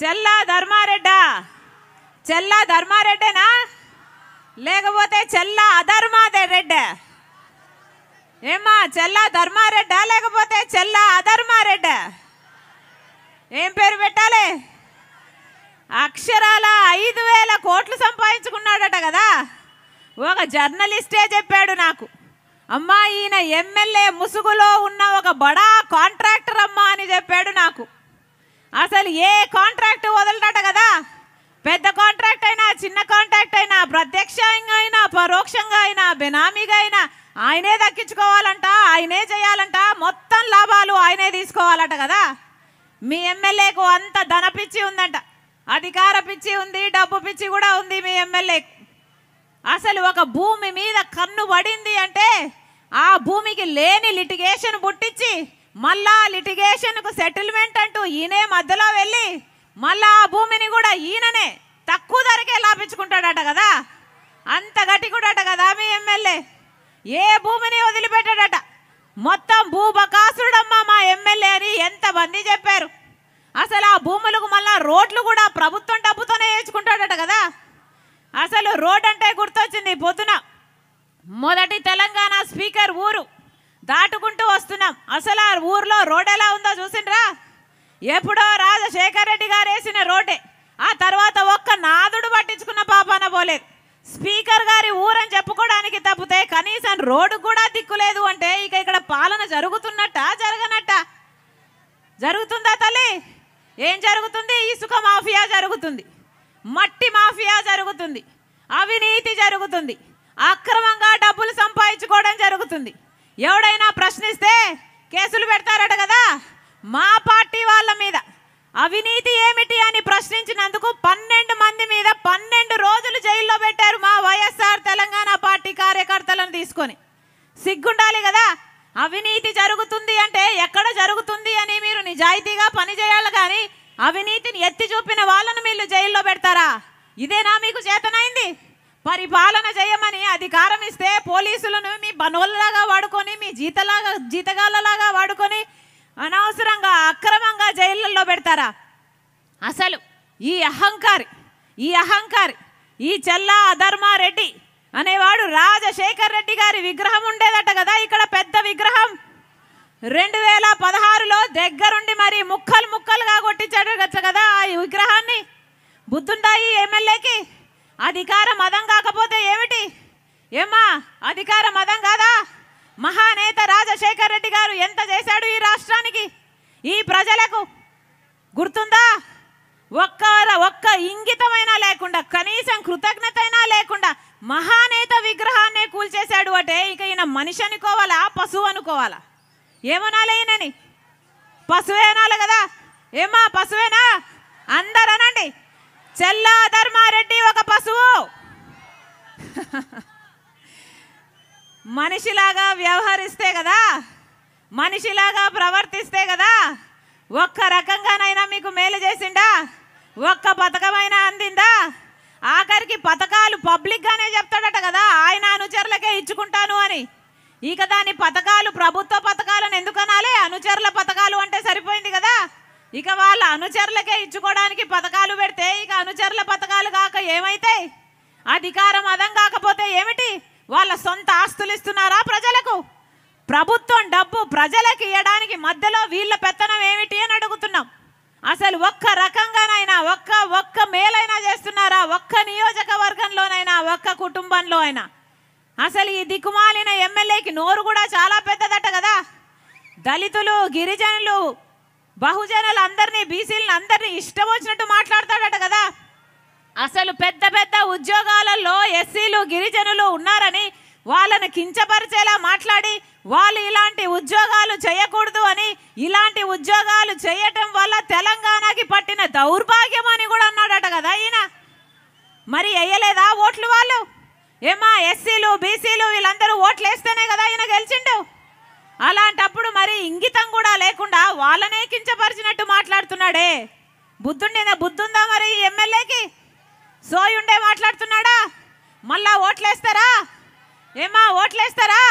చెల్లా ధర్మారెడ్డా చెల్లా ధర్మారెడ్డేనా లేకపోతే చెల్లా అధర్మాదే రెడ్డ ఏమ్మా చెల్లా ధర్మారెడ్డ లేకపోతే చెల్లా అధర్మారెడ్డ ఏం పేరు పెట్టాలి అక్షరాల ఐదు వేల కోట్లు సంపాదించుకున్నాడట కదా ఒక జర్నలిస్టే చెప్పాడు నాకు అమ్మా ఈయన ఎమ్మెల్యే ముసుగులో ఉన్న ఒక బడా కాంట్రాక్టర్ అమ్మా అని చెప్పాడు నాకు అసలు ఏ కాంట్రాక్ట్ వదలడట కదా పెద్ద కాంట్రాక్ట్ అయినా చిన్న కాంట్రాక్ట్ అయినా ప్రత్యక్షంగా అయినా పరోక్షంగా అయినా బెనామీగా అయినా ఆయనే దక్కించుకోవాలంట ఆయనే చేయాలంట మొత్తం లాభాలు ఆయనే తీసుకోవాలట కదా మీ ఎమ్మెల్యేకు అంత ధన పిచ్చి ఉందంట అధికార పిచ్చి ఉంది డబ్బు పిచ్చి కూడా ఉంది మీ ఎమ్మెల్యేకు అసలు ఒక భూమి మీద కన్ను పడింది అంటే ఆ భూమికి లేని లిటిగేషన్ పుట్టించి మళ్ళా లిటిగేషన్కు సెటిల్మెంట్ అంటూ ఈయనే మధ్యలో వెళ్ళి మళ్ళా ఆ భూమిని కూడా ఈయననే తక్కువ ధరకే లాభించుకుంటాడట కదా అంత గట్టి అట కదా మీ ఎమ్మెల్యే ఏ భూమిని వదిలిపెట్టాడట మొత్తం భూబకాసుడమ్మ మా ఎమ్మెల్యే అని ఎంతమంది చెప్పారు అసలు ఆ భూములకు మళ్ళా రోడ్లు కూడా ప్రభుత్వం డబ్బుతోనే వేసుకుంటాడట కదా అసలు రోడ్ అంటే గుర్తొచ్చింది పొద్దున మొదటి తెలంగాణ స్పీకర్ ఊరు దాటుకుంటూ వస్తున్నాం అసలు ఆ ఊర్లో రోడ్ ఎలా ఉందో చూసిండ్రా ఎప్పుడో రాజశేఖర్ రెడ్డి గారు వేసిన రోడ్డే ఆ తర్వాత ఒక్క నాదుడు పట్టించుకున్న పాపాన పోలేదు స్పీకర్ గారి ఊరని చెప్పుకోవడానికి తప్పితే కనీసం రోడ్డు కూడా దిక్కులేదు అంటే ఇక ఇక్కడ పాలన జరుగుతున్నట్ట జరగనట్ట జరుగుతుందా తల్లి ఏం జరుగుతుంది ఇసుక మాఫియా జరుగుతుంది మట్టి మాఫియా జరుగుతుంది అవినీతి జరుగుతుంది అక్రమంగా డబ్బులు సంపాదించుకోవడం జరుగుతుంది ఎవడైనా ప్రశ్నిస్తే కేసులు పెడతారట కదా మా పార్టీ వాళ్ళ మీద అవినీతి ఏమిటి అని ప్రశ్నించినందుకు పన్నెండు మంది మీద పన్నెండు రోజులు జైల్లో పెట్టారు మా వైఎస్ఆర్ తెలంగాణ పార్టీ కార్యకర్తలను తీసుకొని సిగ్గుండాలి కదా అవినీతి జరుగుతుంది అంటే ఎక్కడ జరుగుతుంది అని మీరు నిజాయితీగా పనిచేయాలి కానీ అవినీతిని ఎత్తి చూపిన వాళ్ళను మీరు జైల్లో పెడతారా ఇదేనా మీకు చేతనైంది పరిపాలన చేయమని అధికారం ఇస్తే పోలీసులను మీ బనోళ్ళలాగా వాడుకొని మీ జీతలాగా జీతగాళ్ళలాగా వాడుకొని అనవసరంగా అక్రమంగా జైళ్ళల్లో పెడతారా అసలు ఈ అహంకారి ఈ అహంకారి ఈ చెల్లా అధర్మారెడ్డి అనేవాడు రాజశేఖర్ రెడ్డి గారి విగ్రహం ఉండేదట కదా ఇక్కడ పెద్ద విగ్రహం రెండు వేల పదహారులో దగ్గరుండి మరి ముక్కలు ముక్కలుగా కొట్టించాడు కదా ఆ విగ్రహాన్ని బుద్ధుండాయి ఎమ్మెల్యేకి అధికారం మదం కాకపోతే ఏమిటి ఏమా అధికారం మదం కాదా మహానేత రాజశేఖర్ రెడ్డి గారు ఎంత చేశాడు ఈ రాష్ట్రానికి ఈ ప్రజలకు గుర్తుందా ఒక్క ఒక్క ఇంగితమైనా లేకుండా కనీసం కృతజ్ఞత అయినా లేకుండా మహానేత విగ్రహాన్నే కూల్చేశాడు అంటే ఇక ఈయన మనిషి అనుకోవాలా పశువు అనుకోవాలా ఏమనాలి ఈయనని పశువేనాలి కదా ఏమా పశువేనా అందరనండి చెల్లా ధర్మారెడ్డి ఒక పశువు మనిషిలాగా వ్యవహరిస్తే కదా మనిషిలాగా ప్రవర్తిస్తే కదా ఒక్క రకంగానైనా మీకు మేలు చేసిండా ఒక్క పథకమైనా అందిందా ఆఖరికి పథకాలు పబ్లిక్గానే చెప్తాడట కదా ఆయన అనుచరులకే ఇచ్చుకుంటాను అని ఇక దాని పథకాలు ప్రభుత్వ పథకాలను ఎందుకనాలే అనుచరుల పథకాలు అంటే సరిపోయింది కదా ఇక వాళ్ళ అనుచరులకే ఇచ్చుకోవడానికి పథకాలు పెడితే ఇక అనుచరుల పథకాలు కాక ఏమైతాయి అధికారం అదం కాకపోతే ఏమిటి వాళ్ళ సొంత ఆస్తులు ఇస్తున్నారా ప్రజలకు ప్రభుత్వం డబ్బు ప్రజలకు ఇవ్వడానికి మధ్యలో వీళ్ళ పెత్తనం ఏమిటి అని అడుగుతున్నాం అసలు ఒక్క రకంగానైనా ఒక్క ఒక్క మేలైనా చేస్తున్నారా ఒక్క నియోజకవర్గంలోనైనా ఒక్క కుటుంబంలో అయినా అసలు ఈ దిక్కుమాలిన ఎమ్మెల్యేకి నోరు కూడా చాలా పెద్దదట కదా దళితులు గిరిజనులు బహుజనులు అందరినీ బీసీలను అందరినీ ఇష్టం వచ్చినట్టు మాట్లాడతాడట కదా అసలు పెద్ద పెద్ద ఉద్యోగాలలో ఎస్సీలు గిరిజనులు ఉన్నారని వాళ్ళని కించపరిచేలా మాట్లాడి వాళ్ళు ఇలాంటి ఉద్యోగాలు చేయకూడదు అని ఇలాంటి ఉద్యోగాలు చేయటం వల్ల తెలంగాణకి పట్టిన దౌర్భాగ్యం అని కూడా అన్నాడట కదా ఈయన మరి వేయలేదా ఓట్లు వాళ్ళు ఏమా ఎస్సీలు బీసీలు వీళ్ళందరూ ఓట్లు వేస్తేనే కదా ఈయన గెలిచిండు అలాంటప్పుడు మరి ఇంగితం కూడా లేకుండా వాళ్ళనే కించపరిచినట్టు మాట్లాడుతున్నాడే బుద్ధుండి బుద్ధుందా మరి ఎమ్మెల్యేకి సోయుండే మాట్లాడుతున్నాడా మళ్ళా ఓట్లేస్తారా ఏమా ఓట్లేస్తారా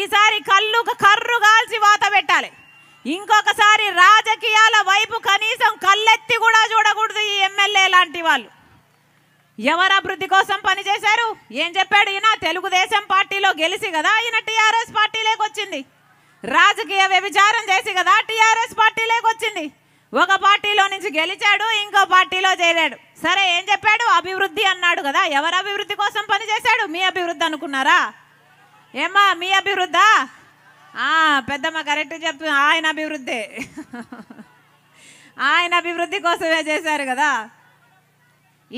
ఈసారి కళ్ళు కర్రు కాల్చి వాత పెట్టాలి ఇంకొకసారి రాజకీయాల వైపు కనీసం కళ్ళెత్తి కూడా చూడకూడదు ఈ ఎమ్మెల్యే లాంటి వాళ్ళు ఎవరు అభివృద్ధి కోసం పనిచేశారు ఏం చెప్పాడు ఈయన తెలుగుదేశం పార్టీలో గెలిచి కదా ఈయన టీఆర్ఎస్ పార్టీలోకి వచ్చింది రాజకీయ వ్యభిచారం చేసి కదా టీఆర్ఎస్ పార్టీలోకి వచ్చింది ఒక పార్టీలో నుంచి గెలిచాడు ఇంకో పార్టీలో చేరాడు సరే ఏం చెప్పాడు అభివృద్ధి అన్నాడు కదా ఎవరు అభివృద్ధి కోసం పనిచేశాడు మీ అభివృద్ధి అనుకున్నారా ఏమా మీ అభివృద్ధా పెద్దమ్మ కరెక్ట్ చెప్పు ఆయన అభివృద్ధి ఆయన అభివృద్ధి కోసమే చేశారు కదా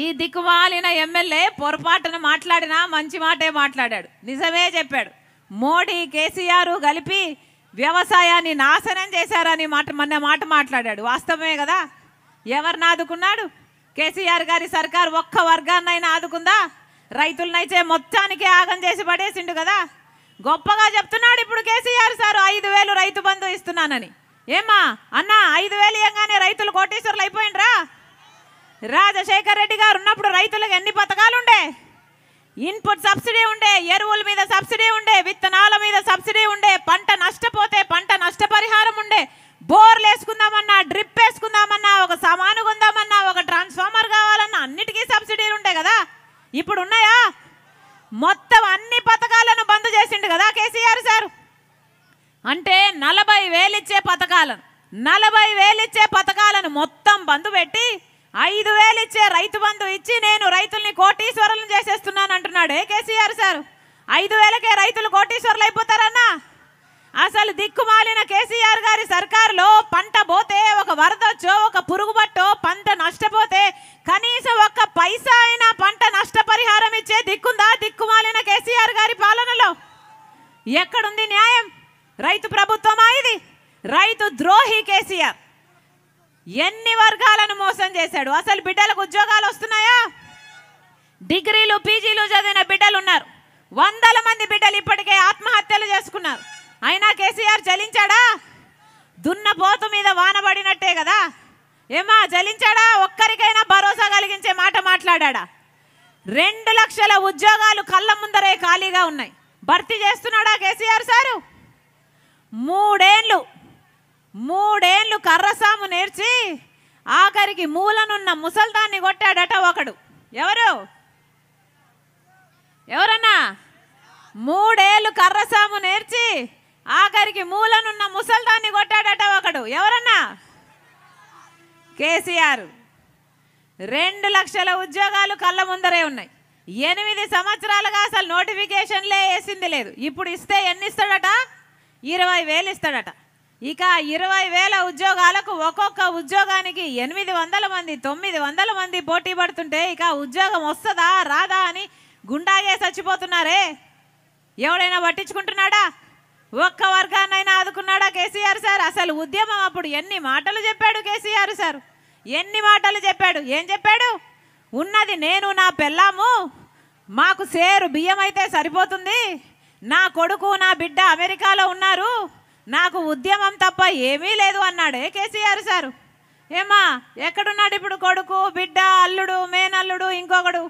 ఈ దిక్కుమాలిన ఎమ్మెల్యే పొరపాటున మాట్లాడినా మంచి మాటే మాట్లాడాడు నిజమే చెప్పాడు మోడీ కేసీఆర్ కలిపి వ్యవసాయాన్ని నాశనం చేశారని మాట మొన్న మాట మాట్లాడాడు వాస్తవమే కదా ఎవరిని ఆదుకున్నాడు కేసీఆర్ గారి సర్కార్ ఒక్క వర్గాన్నైనా ఆదుకుందా రైతులనైతే మొత్తానికి ఆగం చేసి పడేసిండు కదా గొప్పగా చెప్తున్నాడు ఇప్పుడు కేసీఆర్ సార్ ఐదు వేలు రైతు బంధు ఇస్తున్నానని ఏమా అన్న ఐదు వేలు ఇవ్వగానే రైతులు కోటేశ్వర్లు అయిపోయిండ్రా రాజశేఖర్ రెడ్డి గారు ఉన్నప్పుడు రైతులకు ఎన్ని పథకాలు ఉండే ఇన్పుట్ సబ్సిడీ ఉండే ఎరువుల మీద సబ్సిడీ ఉండే విత్తనాల మీద సబ్సిడీ ఉండే పంట నష్టపోతే పంట నష్టపరిహారం ఉండే బోర్లు వేసుకుందామన్నా డ్రిప్ వేసుకుందామన్నా ఒక సామాను కొందామన్నా ఒక ట్రాన్స్ఫార్మర్ కావాలన్నా అన్నిటికీ సబ్సిడీలు ఉండే కదా ఇప్పుడు ఉన్నాయా మొత్తం అన్ని పథకాలను బంద్ చేసిండు కదా కేసీఆర్ సార్ అంటే నలభై వేలిచ్చే పథకాలను నలభై వేలిచ్చే పథకాలను మొత్తం బంద్ పెట్టి ఐదు వేలు ఇచ్చే రైతు బంధు ఇచ్చి నేను రైతుల్ని కోటీశ్వరులను చేసేస్తున్నాను అంటున్నాడు ఏ కేసీఆర్ సార్ ఐదు వేలకే రైతులు కోటీశ్వరులు అయిపోతారన్నా అసలు దిక్కుమాలిన కేసీఆర్ గారి సర్కారులో పంట పోతే ఒక వరదొచ్చో ఒక పురుగు పట్టో పంట నష్టపోతే కనీసం ఒక్క పైసా అయినా పంట నష్టపరిహారం ఇచ్చే దిక్కుందా దిక్కుమాలిన కేసీఆర్ గారి పాలనలో ఎక్కడుంది న్యాయం రైతు ప్రభుత్వమా ఇది రైతు ద్రోహి కేసీఆర్ ఎన్ని వర్గాలను మోసం చేశాడు అసలు బిడ్డలకు ఉద్యోగాలు వస్తున్నాయా డిగ్రీలు పీజీలు చదివిన బిడ్డలు ఉన్నారు వందల మంది బిడ్డలు ఇప్పటికే ఆత్మహత్యలు చేసుకున్నారు అయినా కేసీఆర్ జలించాడా దున్నపోతు మీద వానబడినట్టే కదా ఏమా జలించాడా ఒక్కరికైనా భరోసా కలిగించే మాట మాట్లాడా రెండు లక్షల ఉద్యోగాలు కళ్ళ ముందరే ఖాళీగా ఉన్నాయి భర్తీ చేస్తున్నాడా కేసీఆర్ సారు మూడేళ్ళు మూడేళ్ళు కర్రసాము నేర్చి ఆఖరికి మూలనున్న ముసల్దాన్ని కొట్టాడట ఒకడు ఎవరు ఎవరన్నా మూడేళ్ళు కర్రసాము నేర్చి ఆఖరికి మూలనున్న ముసల్దాన్ని కొట్టాడట ఒకడు ఎవరన్నా కేసీఆర్ రెండు లక్షల ఉద్యోగాలు కళ్ళ ముందరే ఉన్నాయి ఎనిమిది సంవత్సరాలుగా అసలు నోటిఫికేషన్లే వేసింది లేదు ఇప్పుడు ఇస్తే ఎన్ని ఇస్తాడట ఇరవై వేలు ఇస్తాడట ఇక ఇరవై వేల ఉద్యోగాలకు ఒక్కొక్క ఉద్యోగానికి ఎనిమిది వందల మంది తొమ్మిది వందల మంది పోటీ పడుతుంటే ఇక ఉద్యోగం వస్తుందా రాదా అని గుండాగే చచ్చిపోతున్నారే ఎవడైనా పట్టించుకుంటున్నాడా ఒక్క వర్గాన్నైనా ఆదుకున్నాడా కేసీఆర్ సార్ అసలు ఉద్యమం అప్పుడు ఎన్ని మాటలు చెప్పాడు కేసీఆర్ సార్ ఎన్ని మాటలు చెప్పాడు ఏం చెప్పాడు ఉన్నది నేను నా పెళ్ళాము మాకు సేరు బియ్యం అయితే సరిపోతుంది నా కొడుకు నా బిడ్డ అమెరికాలో ఉన్నారు నాకు ఉద్యమం తప్ప ఏమీ లేదు అన్నాడే కేసీఆర్ సారు ఏమా ఎక్కడున్నాడు ఇప్పుడు కొడుకు బిడ్డ అల్లుడు మేనల్లుడు ఇంకొకడు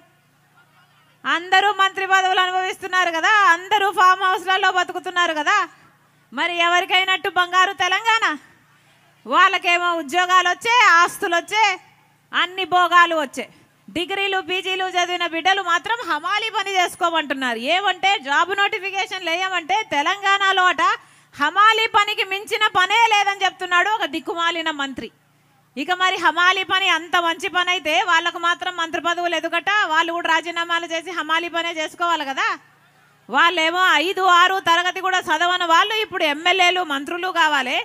అందరూ మంత్రి పదవులు అనుభవిస్తున్నారు కదా అందరూ ఫామ్ హౌస్లలో బతుకుతున్నారు కదా మరి ఎవరికైనట్టు బంగారు తెలంగాణ వాళ్ళకేమో ఉద్యోగాలు వచ్చే ఆస్తులు వచ్చే అన్ని భోగాలు వచ్చే డిగ్రీలు పీజీలు చదివిన బిడ్డలు మాత్రం హమాలీ పని చేసుకోమంటున్నారు ఏమంటే జాబ్ నోటిఫికేషన్లు వేయమంటే తెలంగాణలో అట హమాలి పనికి మించిన పనే లేదని చెప్తున్నాడు ఒక దిక్కుమాలిన మంత్రి ఇక మరి హమాలి పని అంత మంచి పని అయితే వాళ్ళకు మాత్రం మంత్రి పదవులు ఎదుగట వాళ్ళు కూడా రాజీనామాలు చేసి హమాలి పనే చేసుకోవాలి కదా వాళ్ళేమో ఐదు ఆరు తరగతి కూడా చదవని వాళ్ళు ఇప్పుడు ఎమ్మెల్యేలు మంత్రులు కావాలి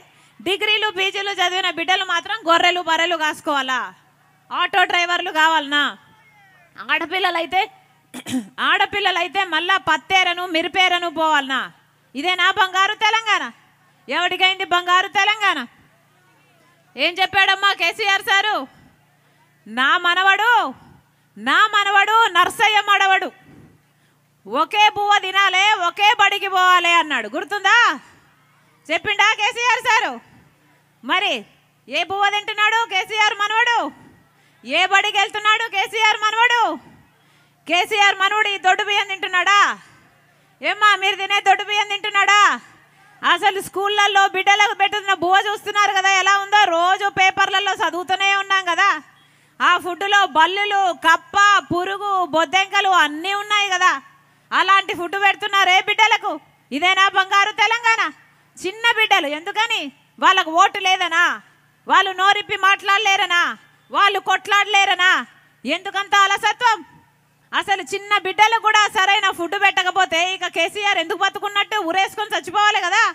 డిగ్రీలు పీజీలు చదివిన బిడ్డలు మాత్రం గొర్రెలు బర్రెలు కాసుకోవాలా ఆటో డ్రైవర్లు కావాలనా ఆడపిల్లలైతే ఆడపిల్లలైతే మళ్ళా పత్తేరను మిరిపేరను పోవాలనా ఇదే నా బంగారు తెలంగాణ ఎవరికైంది బంగారు తెలంగాణ ఏం చెప్పాడమ్మా కేసీఆర్ సారు నా మనవడు నా మనవడు నర్సయ్య మనవడు ఒకే పువ్వ తినాలే ఒకే బడికి పోవాలి అన్నాడు గుర్తుందా చెప్పిండా కేసీఆర్ సారు మరి ఏ బువ్వ తింటున్నాడు కేసీఆర్ మనవడు ఏ బడికి వెళ్తున్నాడు కేసీఆర్ మనవడు కేసీఆర్ మనవడు ఈ దొడ్డు బియ్యం తింటున్నాడా ఏమ్మా మీరు తినే దొడ్డు బియ్యం తింటున్నాడా అసలు స్కూళ్ళల్లో బిడ్డలకు పెట్టుతున్న బువ చూస్తున్నారు కదా ఎలా ఉందో రోజు పేపర్లలో చదువుతూనే ఉన్నాం కదా ఆ ఫుడ్లో బల్లులు కప్ప పురుగు బొద్దెంకలు అన్నీ ఉన్నాయి కదా అలాంటి ఫుడ్ పెడుతున్నారే బిడ్డలకు ఇదేనా బంగారు తెలంగాణ చిన్న బిడ్డలు ఎందుకని వాళ్ళకు ఓటు లేదనా వాళ్ళు నోరిప్పి మాట్లాడలేరనా వాళ్ళు కొట్లాడలేరనా ఎందుకంత అలసత్వం అసలు చిన్న బిడ్డలు కూడా సరైన ఫుడ్ పెట్టకపోతే ఇక కేసీఆర్ ఎందుకు బతుకున్నట్టు ఉరేసుకొని చచ్చిపోవాలి కదా